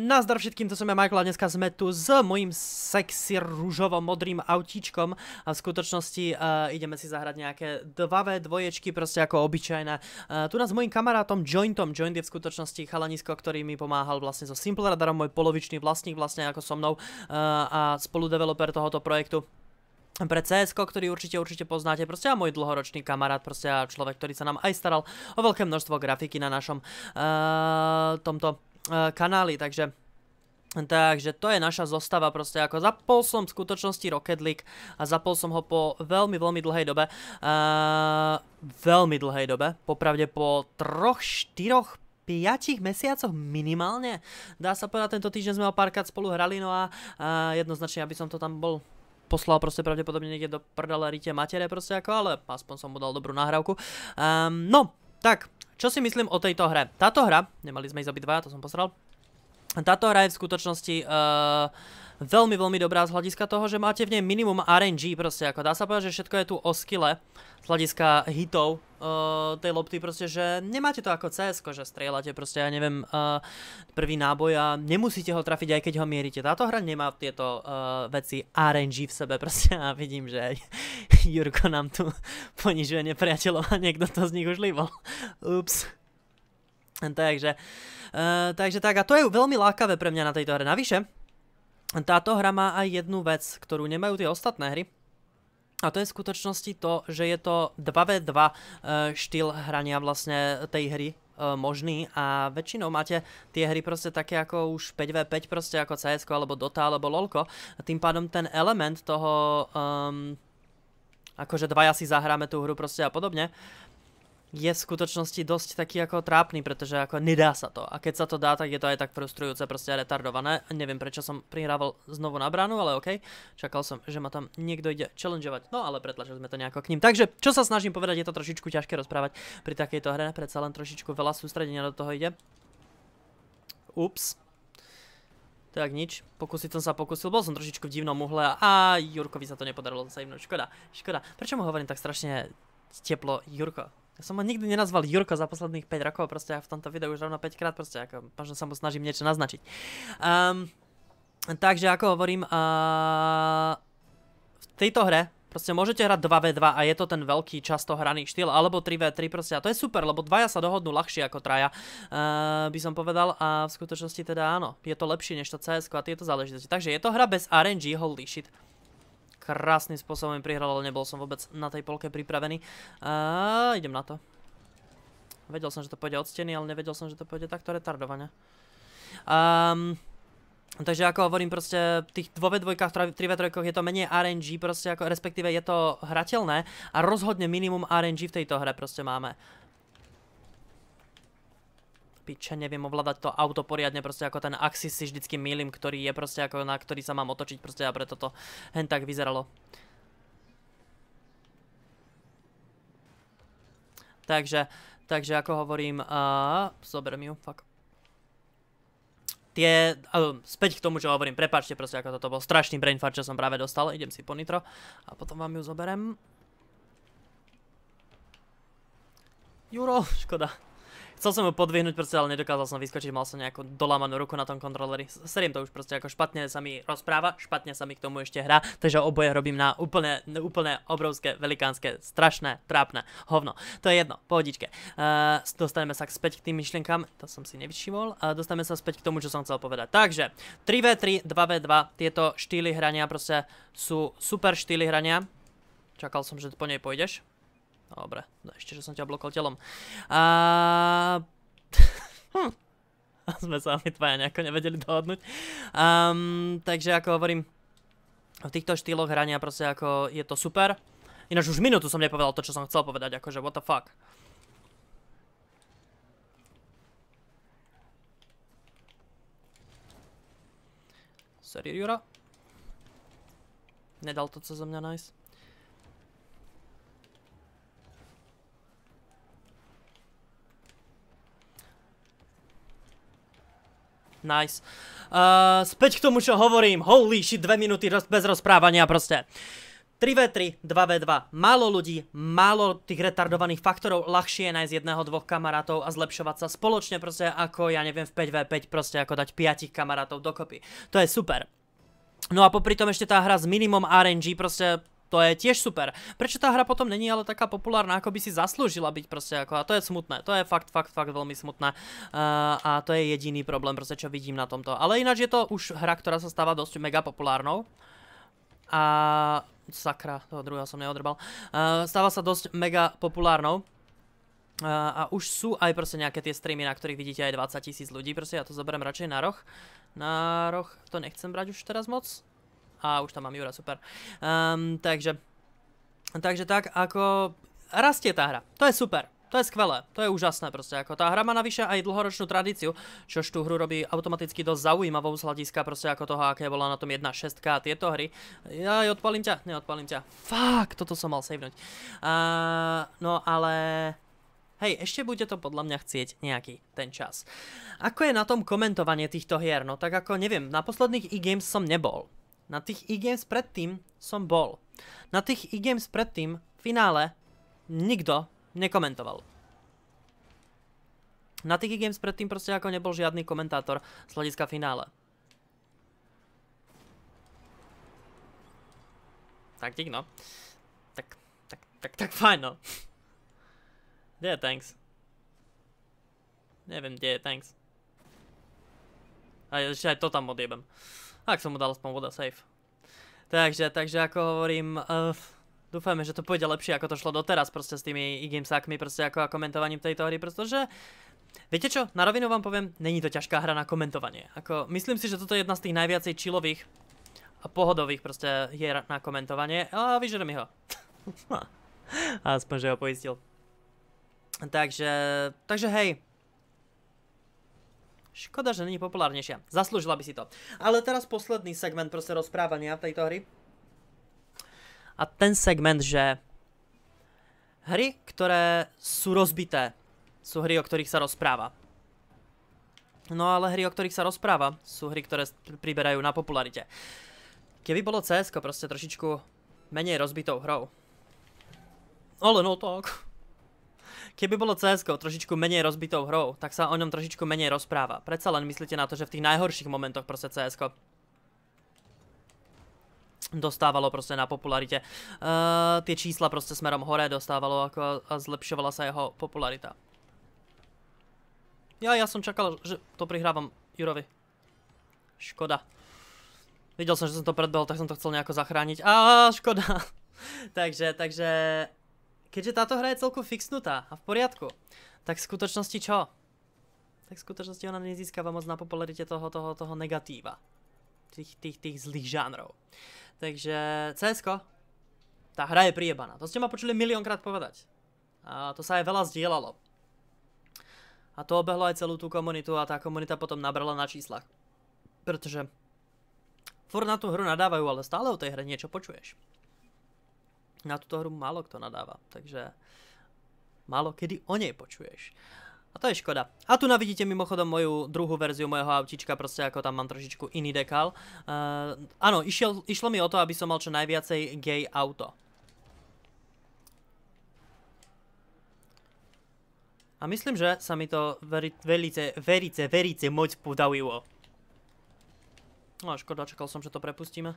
Nazdar všetkým, to som ja Michael a dneska sme tu s mojím sexy rúžovom modrým autíčkom a v skutočnosti uh, ideme si zahrať nejaké dvavé dvoječky, proste ako obyčajné. Uh, tu nás s mojim kamarátom Jointom, Joint je v skutočnosti chalanisko, ktorý mi pomáhal vlastne so Simple Radarom, môj polovičný vlastník vlastne ako so mnou uh, a spoludeveloper tohoto projektu pre CSK, ktorý určite, určite poznáte, proste a môj dlhoročný kamarát, proste a človek, ktorý sa nám aj staral o veľké množstvo grafiky na našom uh, tomto E, kanály, takže Takže to je naša zostava proste ako zapol som v skutočnosti Rocket League a zapol som ho po veľmi veľmi dlhej dobe uh, veľmi dlhej dobe, popravde po troch, štyroch, piatich mesiacoch minimálne. Dá sa povedať, tento týždeň sme ho párkrát spolu hrali, no a, jednoznačne, aby som to tam bol poslal proste pravdepodobne niekde do prdala rite matere proste ako, ale aspoň som mu dal dobrú nahrávku. Um, no, tak, čo si myslím o tejto hre? Táto hra, nemali sme ísť obidvaja, to som posral. Táto hra je v skutočnosti... Uh, veľmi, veľmi dobrá z hľadiska toho, že máte v nej minimum RNG proste, ako dá sa povedať, že všetko je tu o skille z hľadiska hitov uh, tej lopty proste, že nemáte to ako CS, že strieľate proste, ja neviem, uh, prvý náboj a nemusíte ho trafiť, aj keď ho mierite. Táto hra nemá tieto uh, veci RNG v sebe proste a vidím, že Jurko nám tu ponižuje nepriateľov a niekto to z nich už líbol. Ups. Takže, uh, takže tak a to je veľmi lákavé pre mňa na tejto hre. Navyše, táto hra má aj jednu vec, ktorú nemajú tie ostatné hry. A to je v skutočnosti to, že je to 2v2 e, štýl hrania vlastne tej hry e, možný a väčšinou máte tie hry proste také ako už 5v5 proste ako CS alebo Dota alebo LoLko a tým pádom ten element toho ehm, akože dvaja si zahráme tú hru proste a podobne je v skutočnosti dosť taký ako trápny, pretože ako nedá sa to. A keď sa to dá, tak je to aj tak frustrujúce, proste retardované. Neviem, prečo som prihrával znovu na bránu, ale okej. Okay. Čakal som, že ma tam niekto ide challengeovať, no ale pretlačili sme to nejako k ním. Takže, čo sa snažím povedať, je to trošičku ťažké rozprávať pri takejto hre, predsa len trošičku veľa sústredenia do toho ide. Ups. Tak nič, pokúsiť som sa pokúsil, bol som trošičku v divnom uhle a Jurkovi sa to nepodarilo savenúť, škoda, škoda. Prečo mu hovorím tak strašne teplo Jurko? Ja som ma nikdy nenazval Jurko za posledných 5 rokov, proste ja v tomto videu už rovno 5 krát, proste ako, možno sa mu snažím niečo naznačiť. Um, takže ako hovorím, uh, v tejto hre Proste môžete hrať 2v2 a je to ten veľký, často hraný štýl, alebo 3v3 proste a to je super, lebo dvaja sa dohodnú ľahšie ako traja, uh, by som povedal a v skutočnosti teda áno, je to lepšie než to CS a tieto záležitosti. Takže je to hra bez RNG, holy shit. Krásnym spôsobom mi prihral, ale nebol som vôbec na tej polke pripravený. A, idem na to. Vedel som, že to pôjde od steny, ale nevedel som, že to pôjde takto retardovane. Ehm... takže ako hovorím proste, v tých 2v2, dvojkách, v 3 je to menej RNG proste, respektíve je to hrateľné a rozhodne minimum RNG v tejto hre proste máme piče, neviem ovládať to auto poriadne, proste ako ten axis si vždycky milím, ktorý je proste ako na ktorý sa mám otočiť, proste a preto to hen tak vyzeralo. Takže, takže ako hovorím, zoberiem ju, fuck tie, späť k tomu, čo hovorím, prepáčte proste, ako toto bol strašný brain fart, čo som práve dostal, idem si po nitro a potom vám ju zoberiem. Juro, škoda. Chcel som ho podvihnúť proste, ale nedokázal som vyskočiť, mal som nejakú dolamanú ruku na tom kontroleri. Seriem to už proste, ako špatne sa mi rozpráva, špatne sa mi k tomu ešte hrá, takže oboje robím na úplne, úplne obrovské, velikánske, strašné, trápne hovno. To je jedno, pohodičke. Uh, dostaneme sa späť k tým myšlienkam, to som si nevyšimol, a dostaneme sa späť k tomu, čo som chcel povedať. Takže, 3v3, 2v2, tieto štýly hrania proste sú super štýly hrania. Čakal som, že po nej pôjdeš. No, dobre, no ešte, že som ťa blokol telom. A... hm. sme sa my tvoja nejako nevedeli dohodnúť. Um, takže ako hovorím, v týchto štýloch hrania proste ako je to super. Ináč už minútu som nepovedal to, čo som chcel povedať, akože what the fuck. Sorry, Jura. Nedal to, co za mňa nájsť. Nice. Nice. Uh, späť k tomu, čo hovorím. Holy shit, dve minúty roz bez rozprávania proste. 3v3, 2v2. Málo ľudí, málo tých retardovaných faktorov, ľahšie je nájsť jedného, dvoch kamarátov a zlepšovať sa spoločne proste ako, ja neviem, v 5v5 proste ako dať piatich kamarátov dokopy. To je super. No a popri tom ešte tá hra s minimum RNG proste to je tiež super. Prečo tá hra potom není ale taká populárna, ako by si zaslúžila byť proste ako, a to je smutné, to je fakt, fakt, fakt veľmi smutné. Uh, a to je jediný problém proste, čo vidím na tomto. Ale ináč je to už hra, ktorá sa stáva dosť mega populárnou. A sakra, toho druhého som neodrbal. Uh, stáva sa dosť mega populárnou. Uh, a už sú aj proste nejaké tie streamy, na ktorých vidíte aj 20 tisíc ľudí. Proste ja to zoberiem radšej na roh. Na roh to nechcem brať už teraz moc. A už tam mám Jura, super. Um, takže, takže tak, ako rastie tá hra. To je super. To je skvelé, to je úžasné proste. Ako tá hra má navyše aj dlhoročnú tradíciu, čož tú hru robí automaticky dosť zaujímavou z hľadiska proste ako toho, aké bola na tom 1.6 a tieto hry. Ja odpalím ťa, neodpalím ťa. Fuck, toto som mal savenúť. Uh, no ale... Hej, ešte bude to podľa mňa chcieť nejaký ten čas. Ako je na tom komentovanie týchto hier? No tak ako neviem, na posledných e-games som nebol. Na tých e-games predtým som bol. Na tých e-games predtým v finále nikto nekomentoval. Na tých e-games predtým proste ako nebol žiadny komentátor z hľadiska finále. Tak tík, no. Tak, tak, tak, tak fajn, no. Kde je Tanks? Neviem, kde je Tanks. A ešte aj to tam odjebem. Ak som mu dal aspoň voda safe. Takže, takže ako hovorím, uh, eh, dúfame, že to pôjde lepšie, ako to šlo doteraz proste s tými e-gamesákmi, proste ako a komentovaním tejto hry, pretože Viete čo, na rovinu vám poviem, není to ťažká hra na komentovanie. Ako, myslím si, že toto je jedna z tých najviacej chillových a pohodových proste hier na komentovanie. A vyžere mi ho. Aspoň, že ho poistil. Takže, takže hej, Škoda, že není populárnejšia. Zaslúžila by si to. Ale teraz posledný segment proste rozprávania tejto hry. A ten segment, že hry, ktoré sú rozbité, sú hry, o ktorých sa rozpráva. No ale hry, o ktorých sa rozpráva, sú hry, ktoré priberajú na popularite. Keby bolo CS proste trošičku menej rozbitou hrou. Ale no tak. Keby bolo CSK trošičku menej rozbitou hrou, tak sa o ňom trošičku menej rozpráva. Predsa len myslíte na to, že v tých najhorších momentoch proste CS dostávalo proste na popularite. Ehm, tie čísla proste smerom hore dostávalo a zlepšovala sa jeho popularita. Ja, ja som čakal, že to prihrávam Jurovi. Škoda. Videl som, že som to predbehol, tak som to chcel nejako zachrániť. Áááá, škoda. takže, takže... Keďže táto hra je celku fixnutá a v poriadku, tak v skutočnosti čo? Tak v skutočnosti ona nezískava moc na popularite toho, toho, toho negatíva. Tých, tých, tých zlých žánrov. Takže cs tá hra je priebaná. To ste ma počuli miliónkrát povedať. A to sa aj veľa zdieľalo. A to obehlo aj celú tú komunitu a tá komunita potom nabrala na číslach. Pretože furt na tú hru nadávajú, ale stále o tej hre niečo počuješ na túto hru málo kto nadáva, takže málo kedy o nej počuješ. A to je škoda. A tu navidíte mimochodom moju druhú verziu mojho autička, proste ako tam mám trošičku iný dekal. Eh, áno, išlo mi o to, aby som mal čo najviacej gay auto. A myslím, že sa mi to veri, velice, verice, moc podavilo. No škoda, čakal som, že to prepustíme. Uh,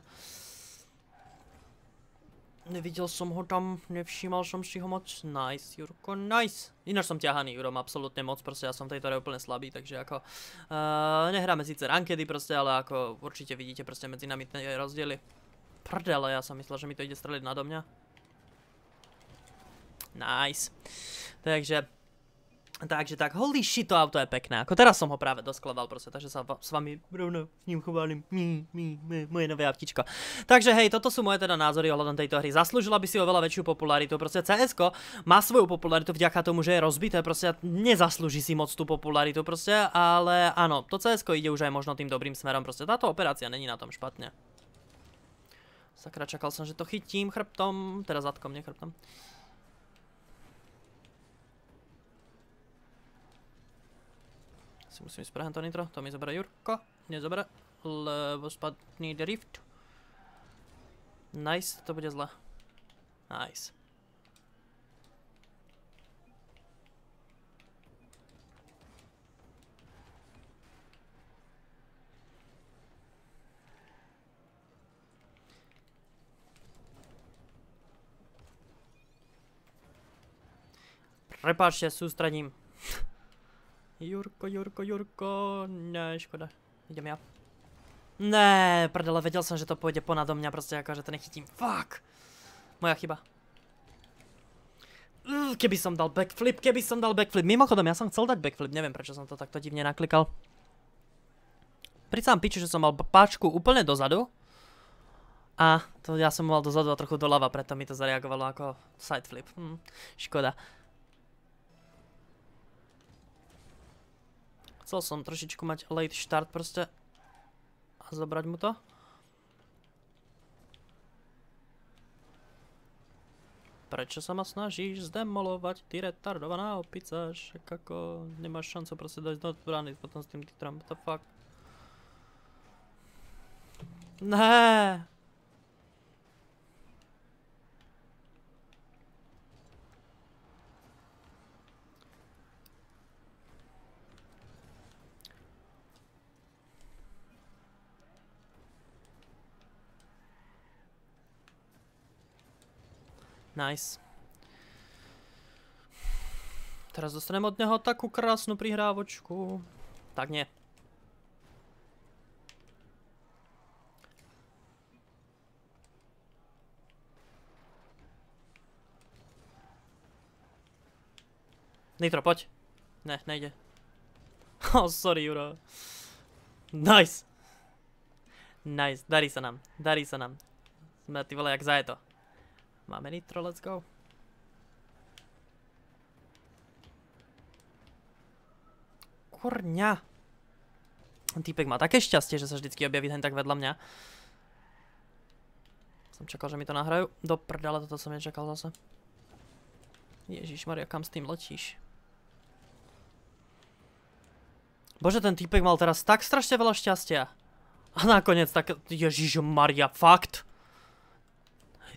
Nevidel som ho tam, nevšímal som si ho moc. Nice, Jurko, nice. Ináč som ťahaný, Jurom, absolútne moc, proste ja som v tejto hre úplne slabý, takže ako... Eh, nehráme síce rankedy proste, ale ako určite vidíte proste medzi nami tie rozdiely. Prdele, ja som myslel, že mi to ide streliť nado mňa. Nice. Takže Takže tak, holy shit, to auto je pekné. Ako teraz som ho práve doskladal proste, takže sa s vami rovno s ním chválim. Mí, mí, mí, moje nové autíčko. Takže hej, toto sú moje teda názory ohľadom tejto hry. Zaslúžila by si oveľa väčšiu popularitu. Proste cs má svoju popularitu vďaka tomu, že je rozbité. Proste nezaslúži si moc tú popularitu proste, ale áno, to cs ide už aj možno tým dobrým smerom. Proste táto operácia není na tom špatne. Sakra, čakal som, že to chytím chrbtom, teraz zadkom, nie chrbtom. Si musím spraviť to nitro, to mi zabera Jurko. Nezabera, lebo spadný drift. Nice, to bude zle. Nice. Prepáčte, sústredím. Jurko, Jurko, Jurko, ne, škoda. Idem ja. Ne, prdele, vedel som, že to pôjde ponado mňa, proste ako, že to nechytím. Fuck! Moja chyba. keby som dal backflip, keby som dal backflip. Mimochodom, ja som chcel dať backflip, neviem, prečo som to takto divne naklikal. Pricám piču, že som mal páčku úplne dozadu. A to ja som mal dozadu a trochu doľava, preto mi to zareagovalo ako sideflip. Hm, škoda. Chcel som trošičku mať late start proste a zobrať mu to. Prečo sa ma snažíš zdemolovať, ty retardovaná opica, však ako nemáš šancu proste dať do brány potom s tým titrom, what the fuck. Né. Nice. Teraz dostanem od neho takú krásnu prihrávočku. Tak nie. Nitro, poď. Ne, nejde. Oh, sorry, Juro. Nice. Nice, darí sa nám, darí sa nám. Sme ty vole jak zajeto. Máme nitro, let's go. Kurňa. Týpek má také šťastie, že sa vždycky objaví ten tak vedľa mňa. Som čakal, že mi to nahrajú. Do prdele, toto som nečakal zase. Ježišmarja, kam s tým letíš? Bože, ten týpek mal teraz tak strašne veľa šťastia. A nakoniec tak... Ježišmarja, fakt?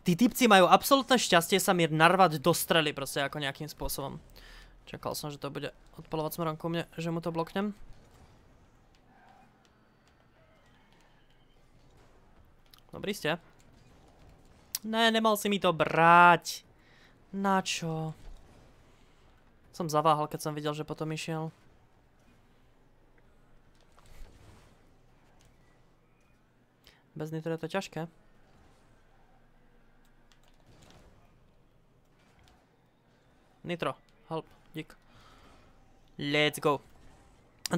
Tí typci majú absolútne šťastie sa mi narvať do strely proste ako nejakým spôsobom. Čakal som, že to bude odpalovať smerom ku mne, že mu to bloknem. Dobrý ste. Ne, nemal si mi to brať. Načo? Som zaváhal, keď som videl, že potom išiel. Bez nitro je to ťažké. Nitro, help, dík. Let's go.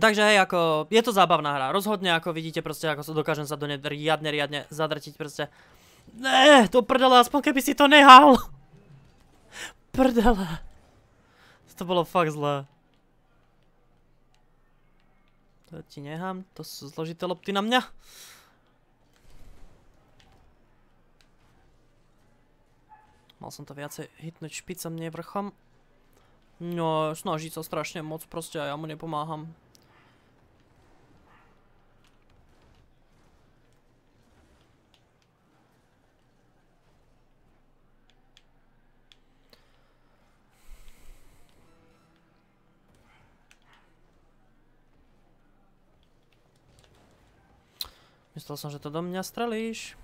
Takže hej, ako, je to zábavná hra, rozhodne ako vidíte proste, ako sa dokážem sa do nej riadne, riadne zadrtiť proste. Ne, to prdele, aspoň keby si to nehal. Prdele. To bolo fakt zlé. To ti nehám, to sú zložité lopty na mňa. Mal som to viacej hitnúť špicom, nie vrchom. No, snaží sa strašne moc proste a ja mu nepomáham. Myslel som, že to do mňa strelíš.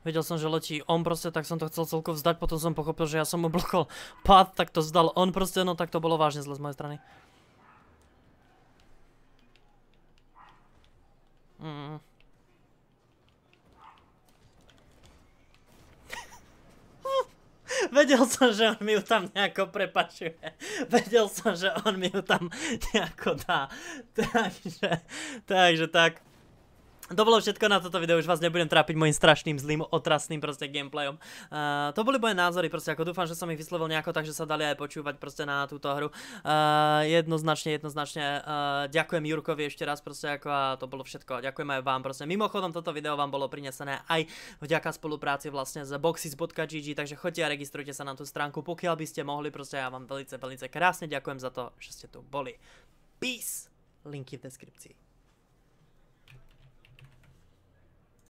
Vedel som, že letí on proste, tak som to chcel celko vzdať, potom som pochopil, že ja som mu blokol pád, tak to vzdal on proste, no tak to bolo vážne zle z mojej strany. Mm. Vedel som, že on mi ju tam nejako prepačuje. Vedel som, že on mi ju tam nejako dá. Takže, takže tak. To bolo všetko na toto video, už vás nebudem trápiť môjim strašným, zlým, otrasným proste gameplayom. Uh, to boli moje názory, proste ako dúfam, že som ich vyslovil nejako, takže sa dali aj počúvať proste na túto hru. Uh, jednoznačne, jednoznačne uh, ďakujem Jurkovi ešte raz proste ako a to bolo všetko. Ďakujem aj vám proste. Mimochodom toto video vám bolo prinesené aj vďaka spolupráci vlastne z boxis.gg, takže choďte a registrujte sa na tú stránku, pokiaľ by ste mohli, proste ja vám veľmi, veľmi krásne ďakujem za to, že ste tu boli. Peace! Linky v deskripcii.